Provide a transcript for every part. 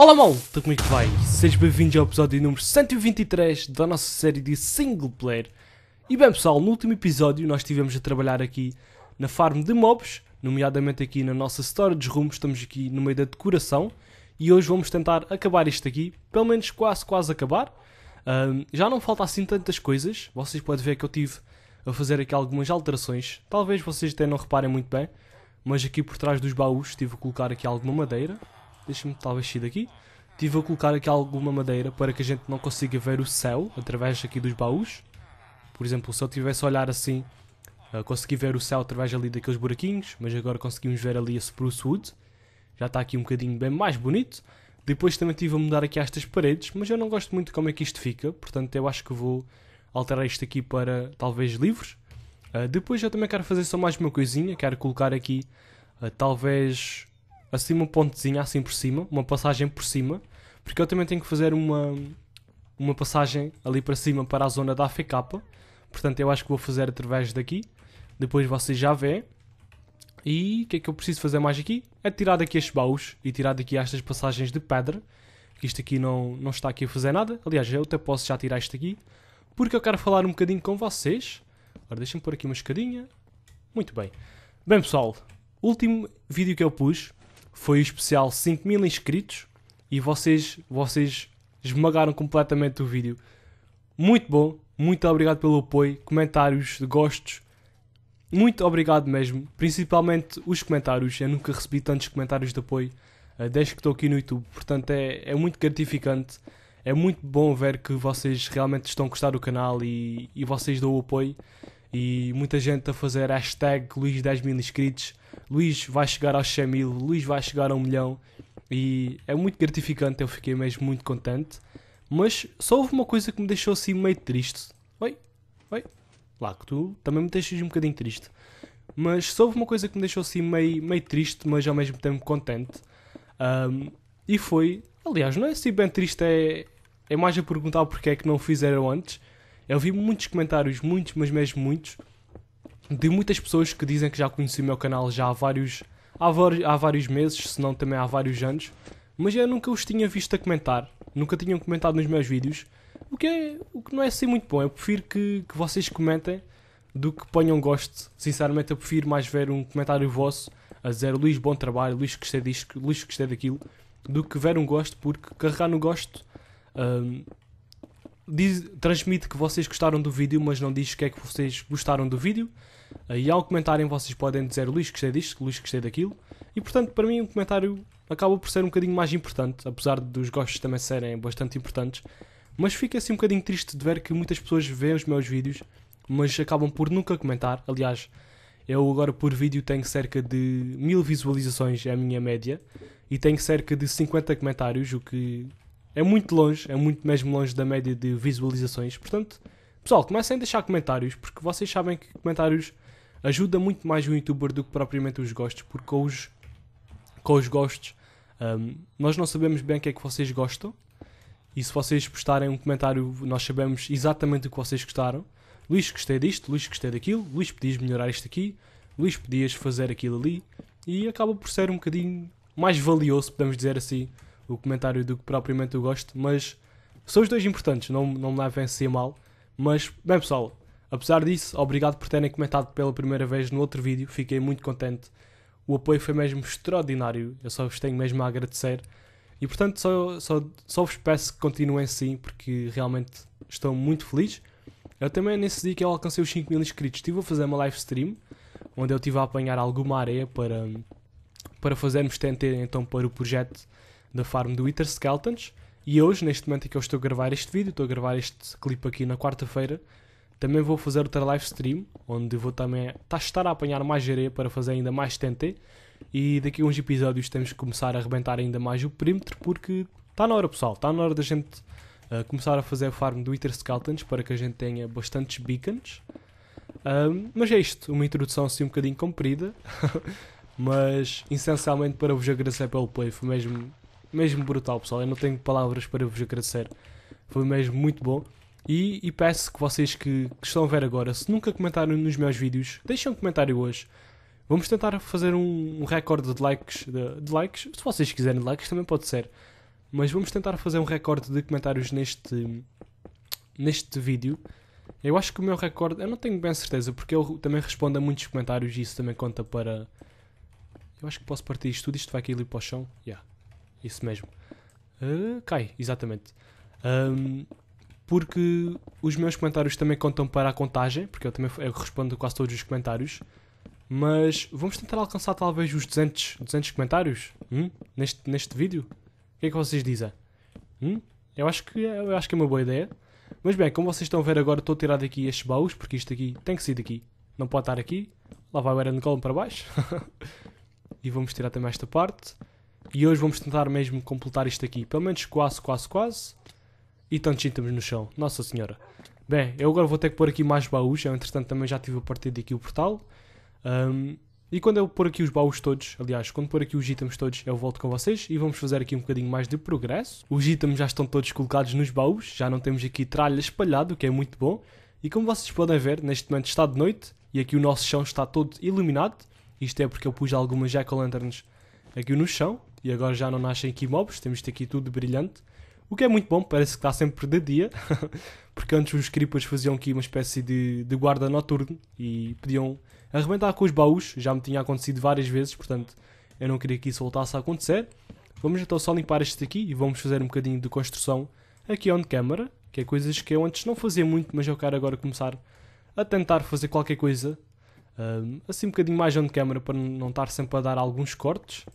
Olá malta, como é que vai? Sejam bem-vindos ao episódio número 123 da nossa série de single player. E bem pessoal, no último episódio nós estivemos a trabalhar aqui na farm de mobs, nomeadamente aqui na nossa de rumos. estamos aqui no meio da decoração. E hoje vamos tentar acabar isto aqui, pelo menos quase quase acabar. já não falta assim tantas coisas, vocês podem ver que eu tive a fazer aqui algumas alterações. Talvez vocês até não reparem muito bem, mas aqui por trás dos baús estive a colocar aqui alguma madeira. Deixa-me talvez sair daqui. Estive a colocar aqui alguma madeira para que a gente não consiga ver o céu através aqui dos baús. Por exemplo, se eu tivesse a olhar assim, uh, consegui ver o céu através ali daqueles buraquinhos, mas agora conseguimos ver ali a Spruce Wood. Já está aqui um bocadinho bem mais bonito. Depois também estive a mudar aqui estas paredes, mas eu não gosto muito como é que isto fica, portanto eu acho que vou alterar isto aqui para talvez livros. Uh, depois eu também quero fazer só mais uma coisinha, quero colocar aqui uh, talvez assim uma pontezinha assim por cima, uma passagem por cima, porque eu também tenho que fazer uma, uma passagem ali para cima para a zona da AFK. Portanto, eu acho que vou fazer através daqui. Depois vocês já vêem. E o que é que eu preciso fazer mais aqui? É tirar daqui estes baús e tirar daqui estas passagens de pedra. Que isto aqui não, não está aqui a fazer nada. Aliás, eu até posso já tirar isto aqui. Porque eu quero falar um bocadinho com vocês. Agora deixem-me pôr aqui uma escadinha. Muito bem. Bem pessoal, último vídeo que eu pus foi o especial 5 mil inscritos e vocês, vocês esmagaram completamente o vídeo. Muito bom, muito obrigado pelo apoio, comentários, gostos. Muito obrigado mesmo, principalmente os comentários. Eu nunca recebi tantos comentários de apoio eh, desde que estou aqui no YouTube, portanto é, é muito gratificante. É muito bom ver que vocês realmente estão a gostar do canal e, e vocês dão o apoio. E muita gente a fazer hashtag Luís 10 mil inscritos Luís vai chegar aos 100 mil, Luís vai chegar a um milhão. E é muito gratificante, eu fiquei mesmo muito contente. Mas só houve uma coisa que me deixou assim meio triste. Oi, oi. Lá que tu também me deixas um bocadinho triste. Mas só houve uma coisa que me deixou assim meio, meio triste, mas ao mesmo tempo contente. Um, e foi, aliás, não é assim bem triste, é, é mais a perguntar porque é que não fizeram antes. Eu vi muitos comentários, muitos, mas mesmo muitos, de muitas pessoas que dizem que já conheci o meu canal já há vários, há, há vários meses, se não também há vários anos, mas eu nunca os tinha visto a comentar, nunca tinham comentado nos meus vídeos, o que, é, o que não é assim muito bom. Eu prefiro que, que vocês comentem do que ponham gosto. Sinceramente, eu prefiro mais ver um comentário vosso a dizer Luís, bom trabalho, Luís, gostei disto, Luís, gostei daquilo, do que ver um gosto, porque carregar no gosto um, diz, transmite que vocês gostaram do vídeo, mas não diz o que é que vocês gostaram do vídeo. E ao comentarem, vocês podem dizer Luís, gostei disto, Luís, gostei daquilo. E portanto, para mim, o um comentário acaba por ser um bocadinho mais importante, apesar dos gostos também serem bastante importantes. Mas fica assim um bocadinho triste de ver que muitas pessoas veem os meus vídeos, mas acabam por nunca comentar. Aliás, eu agora por vídeo tenho cerca de mil visualizações, é a minha média, e tenho cerca de 50 comentários, o que é muito longe, é muito mesmo longe da média de visualizações. Portanto, Pessoal, comecem a deixar comentários, porque vocês sabem que comentários ajuda muito mais o youtuber do que propriamente os gostos, porque com os, com os gostos um, nós não sabemos bem o que é que vocês gostam. E se vocês postarem um comentário, nós sabemos exatamente o que vocês gostaram. Luís, gostei disto, Luís, gostei daquilo, Luís, podias melhorar isto aqui, Luís, podias fazer aquilo ali. E acaba por ser um bocadinho mais valioso, podemos dizer assim, o comentário do que propriamente o gosto. Mas são os dois importantes, não, não me levem a ser mal. Mas, bem pessoal, apesar disso, obrigado por terem comentado pela primeira vez no outro vídeo, fiquei muito contente. O apoio foi mesmo extraordinário, eu só vos tenho mesmo a agradecer. E portanto, só, só, só vos peço que continuem assim, porque realmente estou muito feliz. Eu também, nesse dia que eu alcancei os 5 mil inscritos, estive a fazer uma live stream, onde eu estive a apanhar alguma areia para, para fazermos TNT então para o projeto da farm do Wither Skeletons. E hoje, neste momento em que eu estou a gravar este vídeo, estou a gravar este clipe aqui na quarta-feira, também vou fazer outra live stream, onde vou também tá- estar a apanhar mais areia para fazer ainda mais TNT. E daqui a uns episódios temos que começar a arrebentar ainda mais o perímetro, porque está na hora, pessoal. Está na hora da gente uh, começar a fazer a farm do Wither Skeletons para que a gente tenha bastantes beacons. Um, mas é isto, uma introdução assim um bocadinho comprida, mas essencialmente para vos agradecer pelo play, foi mesmo mesmo brutal, pessoal. Eu não tenho palavras para vos agradecer. Foi mesmo muito bom. E, e peço que vocês que, que, estão a ver agora, se nunca comentaram nos meus vídeos, deixem um comentário hoje. Vamos tentar fazer um, um recorde de likes, de, de likes. Se vocês quiserem likes, também pode ser. Mas vamos tentar fazer um recorde de comentários neste, neste vídeo. Eu acho que o meu recorde, eu não tenho bem certeza, porque eu também respondo a muitos comentários e isso também conta para. Eu acho que posso partir isto tudo, isto vai aqui ali para o chão. Yeah isso mesmo. Uh, cai, exatamente. Um, porque os meus comentários também contam para a contagem, porque eu também eu respondo quase todos os comentários. Mas vamos tentar alcançar talvez os 200, 200 comentários hum? neste, neste vídeo. O que é que vocês dizem? Hum? Eu, acho que, é, eu acho que é uma boa ideia. Mas bem, como vocês estão a ver agora, estou a tirar daqui estes baús, porque isto aqui tem que sair daqui. Não pode estar aqui. Lá vai o Aaron Column para baixo. e vamos tirar também esta parte. E hoje vamos tentar mesmo completar isto aqui. Pelo menos quase, quase, quase. E tantos itens no chão. Nossa Senhora. Bem, eu agora vou ter que pôr aqui mais baús. Eu, entretanto, também já tive a partir daqui o portal. Um, e quando eu pôr aqui os baús todos, aliás, quando pôr aqui os itens todos, eu volto com vocês e vamos fazer aqui um bocadinho mais de progresso. Os itens já estão todos colocados nos baús, já não temos aqui tralha espalhado, o que é muito bom. E como vocês podem ver, neste momento está de noite e aqui o nosso chão está todo iluminado. Isto é porque eu pus algumas jack-o'-lanterns aqui no chão e agora já não nascem aqui mobs, temos aqui tudo brilhante. O que é muito bom, parece que está sempre de dia, porque antes os creepers faziam aqui uma espécie de, de guarda noturno e podiam arrebentar com os baús, já me tinha acontecido várias vezes, portanto eu não queria que isso voltasse a acontecer. Vamos então só limpar este aqui e vamos fazer um bocadinho de construção aqui on camera, que é coisas que eu antes não fazia muito, mas eu quero agora começar a tentar fazer qualquer coisa um, assim um bocadinho mais on camera para não estar sempre a dar alguns cortes.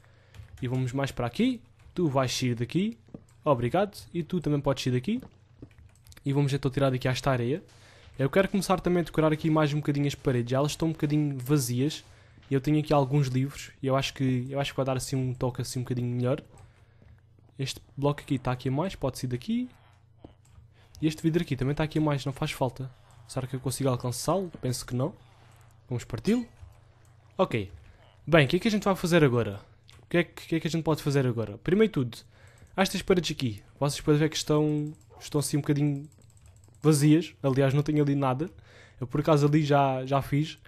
E vamos mais para aqui. Tu vais sair daqui. Obrigado. E tu também podes sair daqui. E vamos então tirar daqui esta areia. Eu quero começar também a decorar aqui mais um bocadinho as paredes. Já elas estão um bocadinho vazias. Eu tenho aqui alguns livros e eu acho que eu acho que vai dar assim um toque assim um bocadinho melhor. Este bloco aqui está aqui a mais, pode sair daqui. E este vidro aqui também está aqui a mais, não faz falta. Será que eu consigo alcançá-lo? Penso que não. Vamos parti-lo. Ok. Bem, o que é que a gente vai fazer agora? que é que, que, é que a gente pode fazer agora? Primeiro de tudo, estas paredes aqui, vocês podem ver é que estão, estão assim um bocadinho vazias. Aliás, não tenho ali nada. Eu por acaso ali já, já fiz.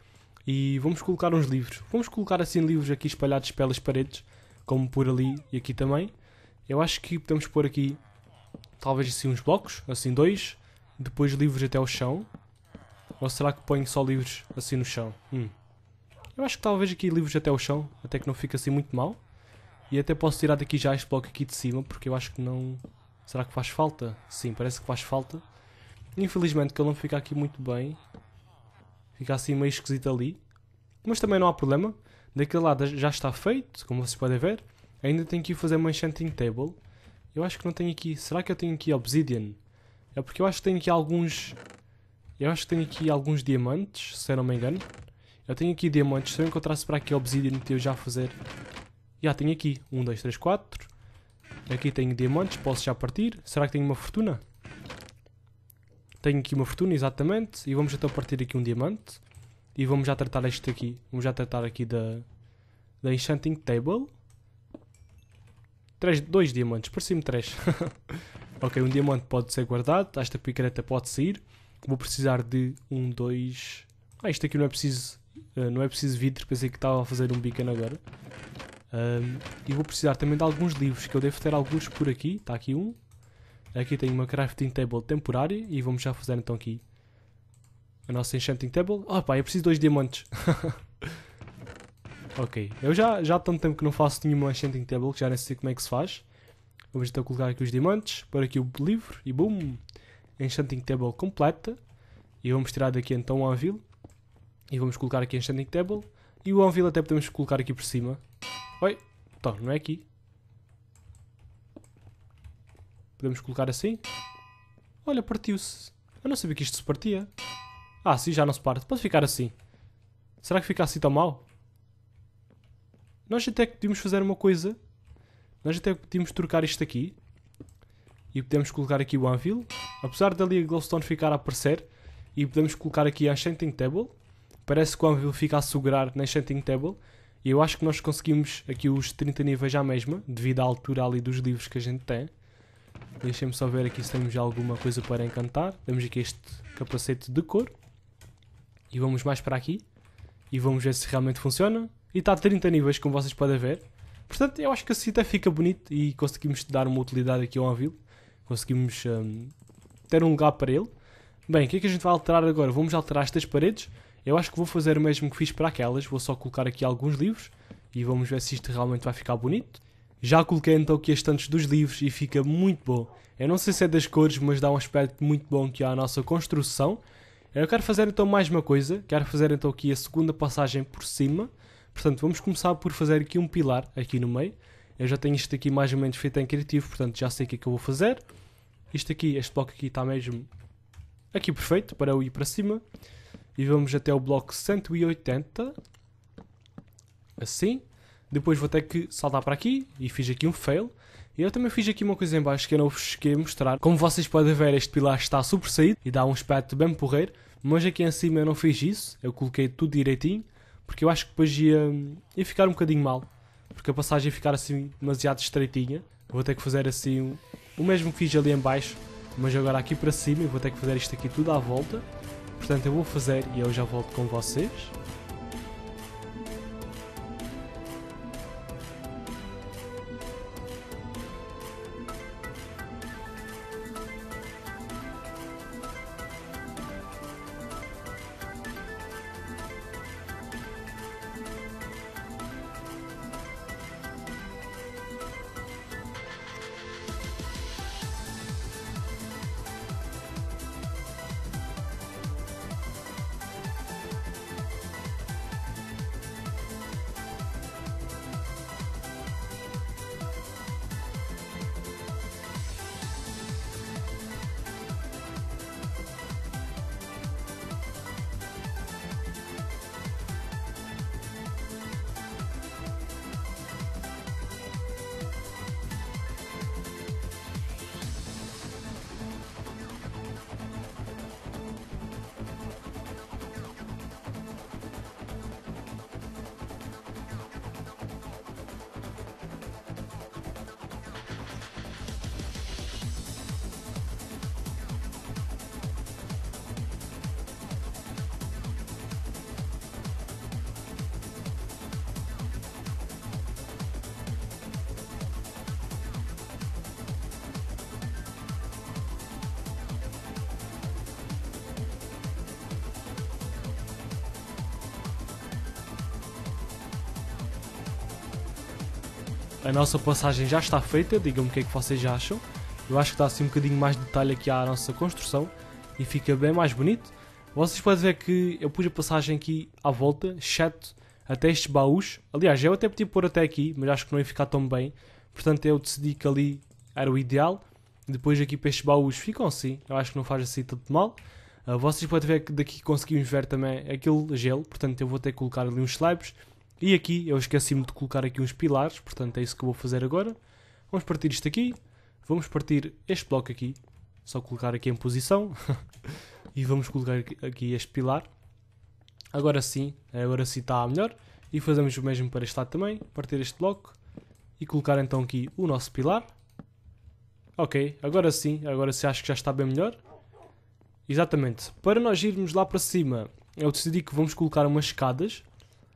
E vamos colocar uns livros. Vamos colocar assim livros aqui espalhados pelas paredes, como por ali e aqui também. Eu acho que podemos pôr aqui talvez assim uns blocos, assim dois, depois livros até ao chão. Ou será que ponho só livros assim no chão? Hum. Eu acho que talvez aqui livros até ao chão, até que não fica assim muito mal. E até posso tirar daqui já este bloco aqui de cima, porque eu acho que não... Será que faz falta? Sim, parece que faz falta. Infelizmente que ele não fica aqui muito bem. Fica assim meio esquisito ali. Mas também não há problema. Daquele lado já está feito, como vocês podem ver. Ainda tenho que fazer uma enchanting table. Eu acho que não tenho aqui... Será que eu tenho aqui obsidian? É porque eu acho que tenho aqui alguns... Eu acho que tenho aqui alguns diamantes, se eu não me engano. Eu tenho aqui diamantes. Se eu encontrasse para aqui obsidian, eu já fazer já tenho aqui. 1, 2, 3, 4. Aqui tenho diamantes, posso já partir. Será que tenho uma fortuna? Tenho aqui uma fortuna, exatamente. E vamos então partir aqui um diamante. E vamos já tratar este aqui. Vamos já tratar aqui da, da Enchanting Table. Três, dois diamantes, parecia-me três. ok, um diamante pode ser guardado. Esta picareta pode sair. Vou precisar de um, dois... Ah, isto aqui não é preciso, eh, não é preciso vidro. Pensei que estava a fazer um beacon agora. Um, e vou precisar também de alguns livros, que eu devo ter alguns por aqui. Está aqui um. Aqui tenho uma crafting table temporária e vamos já fazer então aqui a nossa enchanting table. Oh pá, eu preciso de dois diamantes. ok, eu já, já há tanto tempo que não faço nenhuma enchanting table que já nem sei como é que se faz. Vamos então colocar aqui os diamantes, pôr aqui o livro e boom! Enchanting table completa. E vamos tirar daqui então o anvil. E vamos colocar aqui a enchanting table. E o anvil até podemos colocar aqui por cima. Oi? Então, não é aqui. Podemos colocar assim. Olha, partiu-se. Eu não sabia que isto se partia. Ah, sim, já não se parte. Pode ficar assim. Será que fica assim tão mal? Nós até que podíamos fazer uma coisa. Nós até podíamos trocar isto aqui. E podemos colocar aqui o Anvil. Apesar dali a Glowstone ficar a aparecer. E podemos colocar aqui a Enchanting Table. Parece que o Anvil fica a segurar na Enchanting Table. E eu acho que nós conseguimos aqui os 30 níveis já mesmo, devido à altura ali dos livros que a gente tem. Deixem-me só ver aqui se temos alguma coisa para encantar. Temos aqui este capacete de cor. E vamos mais para aqui. E vamos ver se realmente funciona. E está a 30 níveis, como vocês podem ver. Portanto, eu acho que assim até fica bonito e conseguimos dar uma utilidade aqui ao Anvil. Conseguimos um, ter um lugar para ele. Bem, o que é que a gente vai alterar agora? Vamos alterar estas paredes. Eu acho que vou fazer o mesmo que fiz para aquelas, vou só colocar aqui alguns livros e vamos ver se isto realmente vai ficar bonito. Já coloquei então aqui as estantes dos livros e fica muito bom. Eu não sei se é das cores, mas dá um aspecto muito bom que há à nossa construção. Eu quero fazer então mais uma coisa, quero fazer então aqui a segunda passagem por cima. Portanto, vamos começar por fazer aqui um pilar aqui no meio. Eu já tenho isto aqui mais ou menos feito em criativo, portanto já sei o que é que eu vou fazer. Isto aqui, este bloco aqui está mesmo aqui perfeito para eu ir para cima e vamos até o bloco 180, assim. Depois vou ter que saltar para aqui e fiz aqui um fail. E eu também fiz aqui uma coisa em baixo que eu não vos cheguei a mostrar. Como vocês podem ver, este pilar está super saído e dá um aspecto bem porreiro. Mas aqui em cima eu não fiz isso, eu coloquei tudo direitinho, porque eu acho que depois ia, ia ficar um bocadinho mal. Porque a passagem ia ficar assim demasiado estreitinha. Vou ter que fazer assim o mesmo que fiz ali em baixo, mas agora aqui para cima eu vou ter que fazer isto aqui tudo à volta. Portanto, eu vou fazer e eu já volto com vocês. a nossa passagem já está feita, digam-me o que é que vocês acham. Eu acho que dá assim um bocadinho mais de detalhe aqui à nossa construção e fica bem mais bonito. Vocês podem ver que eu pus a passagem aqui à volta, chato, até estes baús. Aliás, eu até podia pôr até aqui, mas acho que não ia ficar tão bem. Portanto, eu decidi que ali era o ideal. Depois aqui para estes baús ficam assim, eu acho que não faz assim tanto mal. Ah, vocês podem ver que daqui conseguimos ver também aquele gelo, portanto eu vou ter que colocar ali uns slabs e aqui eu esqueci-me de colocar aqui uns pilares, portanto é isso que eu vou fazer agora. Vamos partir isto aqui, vamos partir este bloco aqui, só colocar aqui em posição e vamos colocar aqui este pilar. Agora sim, agora sim está melhor. E fazemos o mesmo para este lado também, partir este bloco e colocar então aqui o nosso pilar. Ok, agora sim, agora se acho que já está bem melhor. Exatamente, para nós irmos lá para cima, eu decidi que vamos colocar umas escadas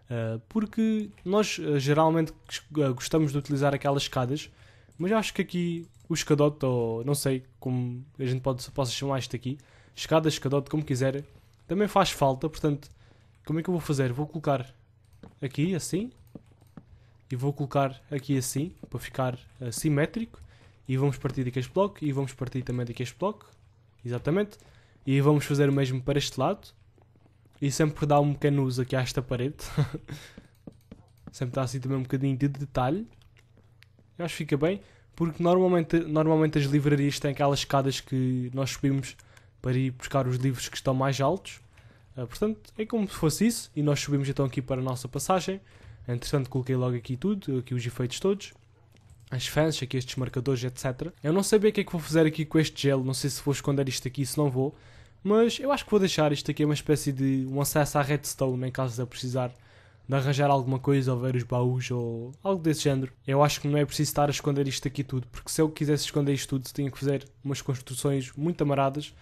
eh, porque nós eh, geralmente eh, gostamos de utilizar aquelas escadas, mas acho que aqui o escadote, ou não sei como a gente pode, possa chamar isto aqui, escada, escadote, como quiser, também faz falta, portanto, como é que eu vou fazer? Vou colocar aqui, assim, e vou colocar aqui assim, para ficar uh, simétrico, e vamos partir daqui este bloco, e vamos partir também daqui este bloco, exatamente, e vamos fazer o mesmo para este lado, e sempre dá um pequeno uso aqui a esta parede. sempre dá assim também um bocadinho de detalhe. Eu acho que fica bem, porque normalmente, normalmente as livrarias têm aquelas escadas que nós subimos para ir buscar os livros que estão mais altos. Uh, portanto, é como se fosse isso. E nós subimos então aqui para a nossa passagem. Entretanto, coloquei logo aqui tudo, aqui os efeitos todos. As fans aqui estes marcadores, etc. Eu não sabia o que é que vou fazer aqui com este gelo. Não sei se vou esconder isto aqui, se não vou. Mas eu acho que vou deixar isto aqui é uma espécie de um acesso à redstone em caso de eu precisar de arranjar alguma coisa ou ver os baús ou algo desse género. Eu acho que não é preciso estar a esconder isto aqui tudo, porque se eu quisesse esconder isto tudo, tenho que fazer umas construções muito amaradas,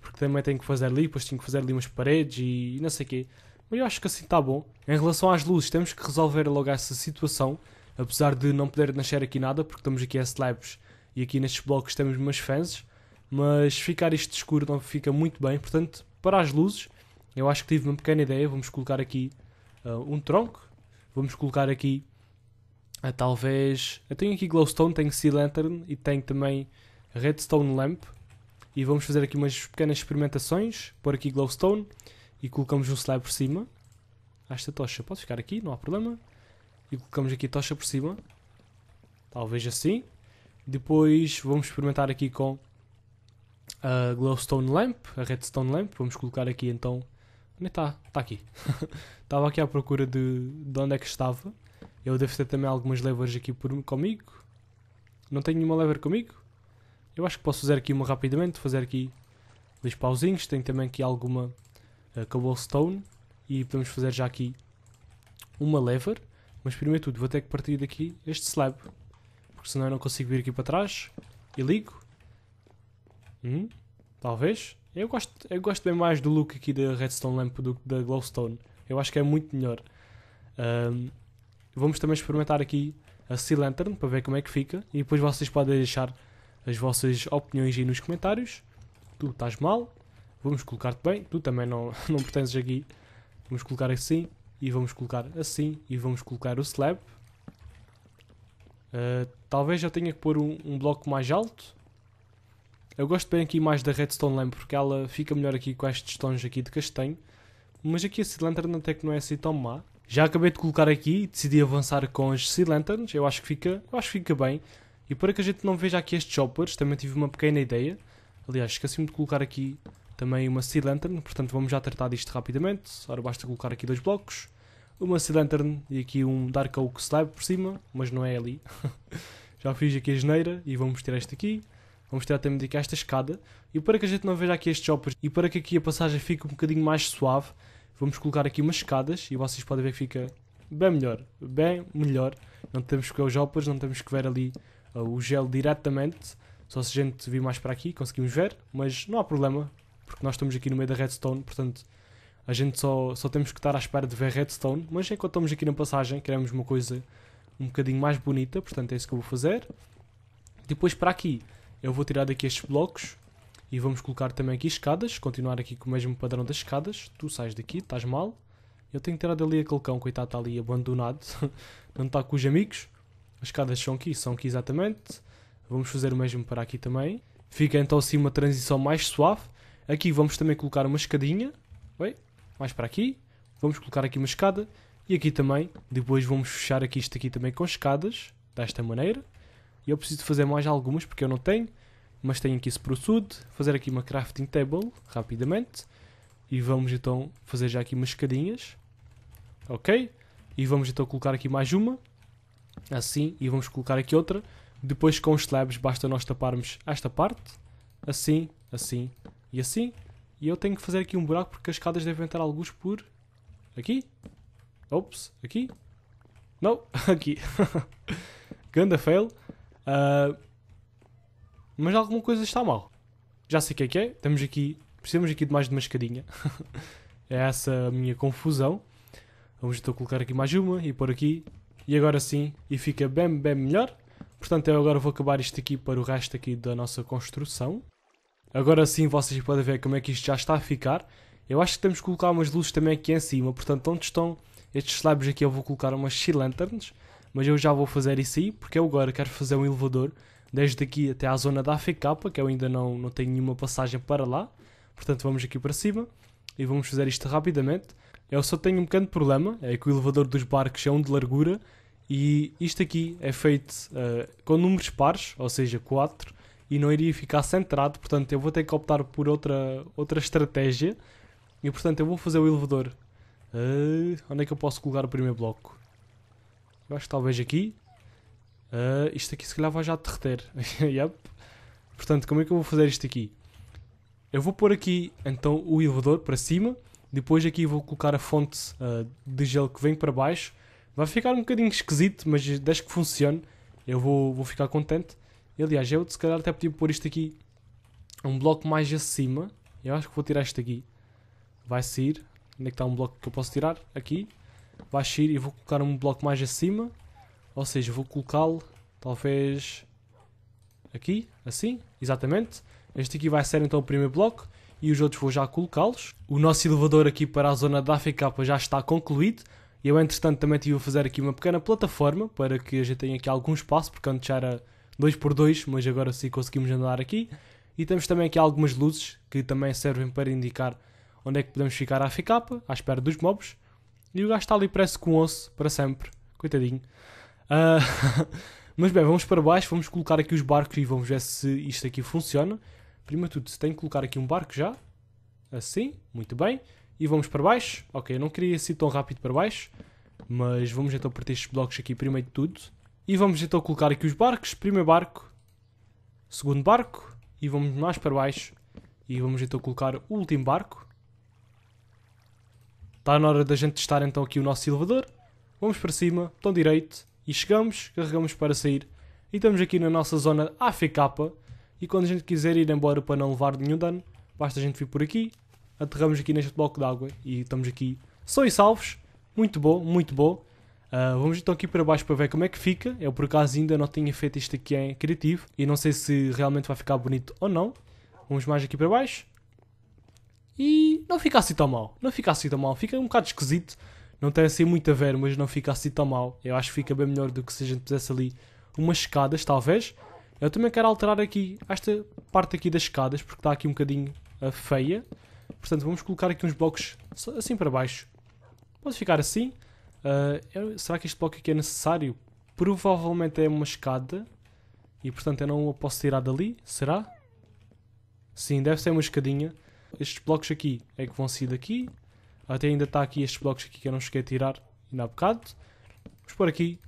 porque também tenho que fazer ali, depois tenho que fazer ali umas paredes e, e não sei o quê. Mas eu acho que assim está bom. Em relação às luzes, temos que resolver logo essa situação, apesar de não poder nascer aqui nada, porque estamos aqui a slabs e aqui nestes blocos temos umas fences mas ficar isto escuro não fica muito bem. Portanto, para as luzes, eu acho que tive uma pequena ideia. Vamos colocar aqui uh, um tronco, vamos colocar aqui uh, talvez. Eu tenho aqui glowstone, tenho sea lantern e tenho também redstone lamp. E vamos fazer aqui umas pequenas experimentações. Pôr aqui glowstone e colocamos um slab por cima. Ah, esta tocha pode ficar aqui, não há problema. E colocamos aqui a tocha por cima. Talvez assim. Depois vamos experimentar aqui com a Glowstone Lamp, a Redstone Lamp, vamos colocar aqui então. Onde está? Está aqui. estava aqui à procura de, de onde é que estava. Eu devo ter também algumas levers aqui por, comigo. Não tenho nenhuma lever comigo. Eu acho que posso fazer aqui uma rapidamente, fazer aqui dois pauzinhos. Tenho também aqui alguma uh, cobblestone e podemos fazer já aqui uma lever. Mas primeiro tudo, vou ter que partir daqui este slab, porque senão eu não consigo vir aqui para trás e ligo Uhum. Talvez. Eu gosto, eu gosto bem mais do look aqui da Redstone Lamp do que da Glowstone. Eu acho que é muito melhor. Um, vamos também experimentar aqui a Sea Lantern para ver como é que fica. E depois vocês podem deixar as vossas opiniões aí nos comentários. Tu estás mal, vamos colocar-te bem. Tu também não, não pertences aqui. Vamos colocar assim, e vamos colocar assim, e vamos colocar o slab. Uh, talvez eu tenha que pôr um, um bloco mais alto eu gosto bem aqui mais da Redstone Lamp porque ela fica melhor aqui com estes tons aqui de castanho. Mas aqui a Sea Lantern até que não é assim tão má. Já acabei de colocar aqui e decidi avançar com as Sea Lanterns. Eu acho que fica, eu acho que fica bem. E para que a gente não veja aqui estes choppers, também tive uma pequena ideia. Aliás, esqueci-me de colocar aqui também uma Sea Lantern, portanto vamos já tratar disto rapidamente. Agora basta colocar aqui dois blocos. Uma Sea Lantern e aqui um Dark Oak Slab por cima, mas não é ali. já fiz aqui a geneira e vamos tirar este aqui. Vamos tirar também daqui esta escada. E para que a gente não veja aqui estes choppers e para que aqui a passagem fique um bocadinho mais suave, vamos colocar aqui umas escadas e vocês podem ver que fica bem melhor. Bem melhor. Não temos que ver os choppers, não temos que ver ali uh, o gel diretamente. Só se a gente vir mais para aqui conseguimos ver, mas não há problema, porque nós estamos aqui no meio da redstone, portanto a gente só, só temos que estar à espera de ver redstone, mas enquanto estamos aqui na passagem queremos uma coisa um bocadinho mais bonita, portanto é isso que eu vou fazer. Depois para aqui eu vou tirar daqui estes blocos e vamos colocar também aqui escadas, continuar aqui com o mesmo padrão das escadas. Tu sais daqui, estás mal. Eu tenho que tirar aquele cão, coitado, está ali abandonado, não está com os amigos. As escadas são aqui, são aqui exatamente. Vamos fazer o mesmo para aqui também. Fica então assim uma transição mais suave. Aqui vamos também colocar uma escadinha, mais para aqui. Vamos colocar aqui uma escada e aqui também. Depois vamos fechar aqui isto aqui também com escadas, desta maneira. E eu preciso fazer mais algumas porque eu não tenho. Mas tenho aqui sprucewood, fazer aqui uma crafting table rapidamente. E vamos então fazer já aqui umas escadinhas. Ok? E vamos então colocar aqui mais uma. Assim, e vamos colocar aqui outra. Depois com os slabs basta nós taparmos esta parte. Assim, assim e assim. E eu tenho que fazer aqui um buraco porque as escadas devem entrar alguns por... Aqui? Ops, aqui? Não, aqui. Ganda fail. Uh, mas alguma coisa está mal. Já sei o que é que é, Temos aqui, precisamos aqui de mais de escadinha. é essa a minha confusão. Vamos então colocar aqui mais uma e por aqui. E agora sim, e fica bem, bem melhor. Portanto, eu agora vou acabar isto aqui para o resto aqui da nossa construção. Agora sim, vocês podem ver como é que isto já está a ficar. Eu acho que temos que colocar umas luzes também aqui em cima. Portanto, onde estão estes slabs aqui, eu vou colocar umas sea lanterns mas eu já vou fazer isso aí, porque eu agora quero fazer um elevador desde aqui até à zona da FK que eu ainda não, não tenho nenhuma passagem para lá. Portanto, vamos aqui para cima e vamos fazer isto rapidamente. Eu só tenho um pequeno problema, é que o elevador dos barcos é um de largura e isto aqui é feito uh, com números pares, ou seja, 4, e não iria ficar centrado, portanto eu vou ter que optar por outra, outra estratégia. E portanto eu vou fazer o elevador. Uh, onde é que eu posso colocar o primeiro bloco? Eu acho que talvez aqui. Uh, isto aqui se calhar vai já derreter. yep. Portanto, como é que eu vou fazer isto aqui? Eu vou pôr aqui então o elevador para cima. Depois aqui vou colocar a fonte uh, de gelo que vem para baixo. Vai ficar um bocadinho esquisito, mas desde que funcione eu vou, vou ficar contente. Aliás, eu se calhar até podia pôr isto aqui um bloco mais acima. Eu acho que vou tirar isto aqui. Vai sair. Onde é que está um bloco que eu posso tirar? Aqui vai sair e vou colocar um bloco mais acima. Ou seja, vou colocá-lo talvez aqui, assim, exatamente. Este aqui vai ser então o primeiro bloco e os outros vou já colocá-los. O nosso elevador aqui para a zona da AFK já está concluído. Eu entretanto também tive a fazer aqui uma pequena plataforma para que a gente tenha aqui algum espaço, porque antes era 2x2, mas agora sim conseguimos andar aqui. E temos também aqui algumas luzes que também servem para indicar onde é que podemos ficar a AFK, à espera dos mobs. E o gajo está ali parece com osso para sempre. Coitadinho. Uh, mas bem, vamos para baixo, vamos colocar aqui os barcos e vamos ver se isto aqui funciona. Primeiro tudo, se tem que colocar aqui um barco já. Assim, muito bem. E vamos para baixo. Ok, eu não queria ser assim tão rápido para baixo. Mas vamos então partir estes blocos aqui primeiro de tudo. E vamos então colocar aqui os barcos. Primeiro barco. Segundo barco. E vamos mais para baixo. E vamos então colocar o último barco. Está na hora da gente testar então aqui o nosso elevador. Vamos para cima, botão direito e chegamos, carregamos para sair e estamos aqui na nossa zona AFK e quando a gente quiser ir embora para não levar nenhum dano, basta a gente vir por aqui, aterramos aqui neste bloco d'água e estamos aqui só e salvos, muito bom, muito bom. Uh, vamos então aqui para baixo para ver como é que fica, eu por acaso ainda não tinha feito isto aqui em criativo e não sei se realmente vai ficar bonito ou não. Vamos mais aqui para baixo, e não fica assim tão mal. Não fica assim tão mal. Fica um bocado esquisito. Não tem assim muito a ver, mas não fica assim tão mal. Eu acho que fica bem melhor do que se a gente pusesse ali umas escadas, talvez. Eu também quero alterar aqui esta parte aqui das escadas, porque está aqui um bocadinho eh, feia. Portanto, vamos colocar aqui uns blocos assim para baixo. Pode ficar assim. Uh, será que este bloco aqui é necessário? Provavelmente é uma escada. E portanto eu não a posso tirar dali, será? Sim, deve ser uma escadinha estes blocos aqui é que vão sair daqui. Até ainda está aqui estes blocos aqui que eu não cheguei a tirar ainda há bocado. Vamos por aqui.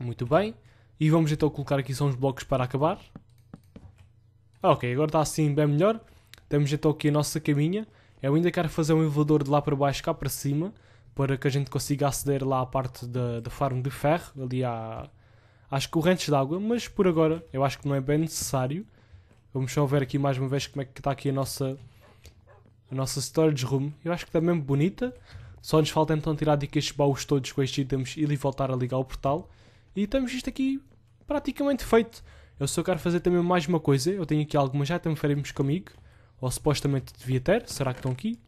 Muito bem. E vamos então colocar aqui só uns blocos para acabar. Ah, ok, agora está assim bem melhor. Temos então aqui a nossa caminha. Eu ainda quero fazer um elevador de lá para baixo, cá para cima, para que a gente consiga aceder lá à parte da, da farm de ferro, ali à, às correntes de água, mas por agora eu acho que não é bem necessário. Vamos só ver aqui mais uma vez como é que está aqui a nossa a nossa storage room. Eu acho que está mesmo bonita. Só nos falta então tirar daqui estes baús todos com estes itens e voltar a ligar o portal. E temos isto aqui praticamente feito. Eu só quero fazer também mais uma coisa. Eu tenho aqui algumas já, também faremos comigo. Ou supostamente devia ter. Será que estão aqui?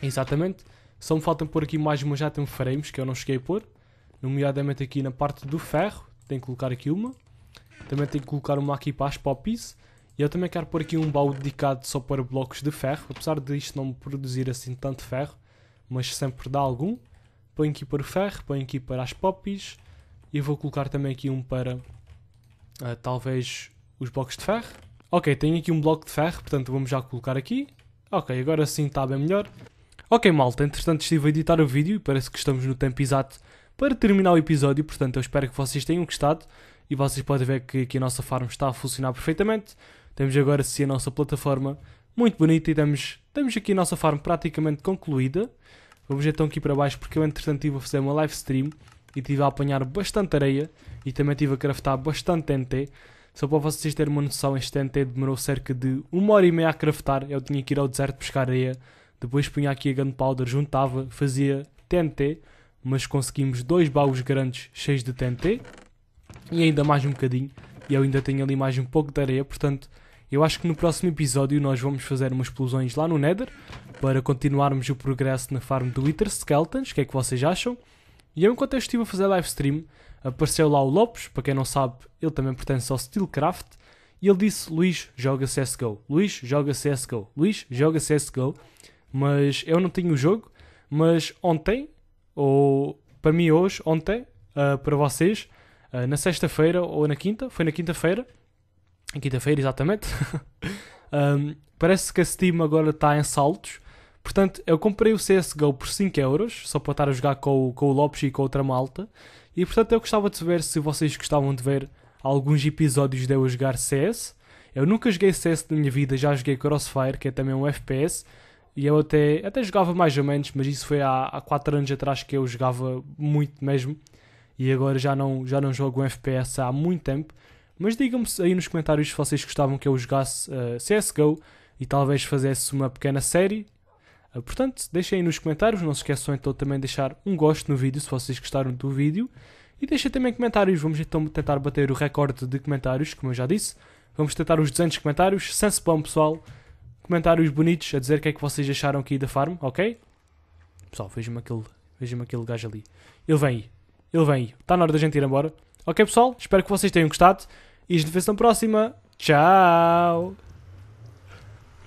Exatamente. Só me faltam pôr aqui mais uma já, também faremos, que eu não cheguei a pôr. Nomeadamente aqui na parte do ferro. Tenho que colocar aqui uma. Também tenho que colocar uma aqui para as poppies. E eu também quero pôr aqui um baú dedicado só para blocos de ferro, apesar de isto não me produzir assim tanto ferro, mas sempre dá algum. Põe aqui para o ferro, põe aqui para as poppies, e vou colocar também aqui um para uh, talvez os blocos de ferro. Ok, tenho aqui um bloco de ferro, portanto vamos já colocar aqui. Ok, agora sim está bem melhor. Ok malta, entretanto estive a editar o vídeo e parece que estamos no tempo exato para terminar o episódio, portanto eu espero que vocês tenham gostado e vocês podem ver que aqui a nossa farm está a funcionar perfeitamente. Temos agora sim a nossa plataforma muito bonita e temos, temos aqui a nossa farm praticamente concluída. Vamos então aqui para baixo porque eu entretanto estive a fazer uma live stream e estive a apanhar bastante areia e também estive a craftar bastante TNT. Só para vocês terem uma noção, este TNT demorou cerca de uma hora e meia a craftar. Eu tinha que ir ao deserto buscar areia, depois punha aqui a gunpowder, juntava, fazia TNT, mas conseguimos dois baús grandes cheios de TNT e ainda mais um bocadinho. E eu ainda tenho ali mais um pouco de areia, portanto eu acho que no próximo episódio nós vamos fazer umas explosões lá no Nether para continuarmos o progresso na farm do Wither Skeletons, o que é que vocês acham? E eu, enquanto eu estive a fazer live stream, apareceu lá o Lopes, para quem não sabe, ele também pertence ao Steelcraft, e ele disse: Luís, joga CSGO, Luís, joga CSGO, Luís, joga CSGO, mas eu não tenho o jogo. Mas ontem, ou para mim hoje, ontem, uh, para vocês, uh, na sexta-feira ou na quinta, foi na quinta-feira, quinta-feira, exatamente. um, parece que esse time agora está em saltos. Portanto, eu comprei o CSGO por 5€, euros, só para estar a jogar com, com o Lopes e com outra malta. E portanto, eu gostava de saber se vocês gostavam de ver alguns episódios de eu jogar CS. Eu nunca joguei CS na minha vida, já joguei Crossfire, que é também um FPS. E eu até, até jogava mais ou menos, mas isso foi há, há 4 anos atrás que eu jogava muito mesmo. E agora já não, já não jogo um FPS há muito tempo. Mas digam-me aí nos comentários se vocês gostavam que eu jogasse uh, eh, CSGO e talvez fizesse uma pequena série. Uh, portanto, deixem aí nos comentários. Não se esqueçam então também deixar um gosto no vídeo se vocês gostaram do vídeo. E deixem também comentários. Vamos então tentar bater o recorde de comentários, como eu já disse. Vamos tentar os 200 comentários. Sem spam, pessoal. Comentários bonitos a dizer o que é que vocês acharam aqui da farm, ok? Pessoal, vejam-me aquele, vejam aquele gajo ali. Ele vem aí. Ele vem aí. Está na hora da gente ir embora. Ok, pessoal? Espero que vocês tenham gostado e a gente vê-se na próxima. Tchau!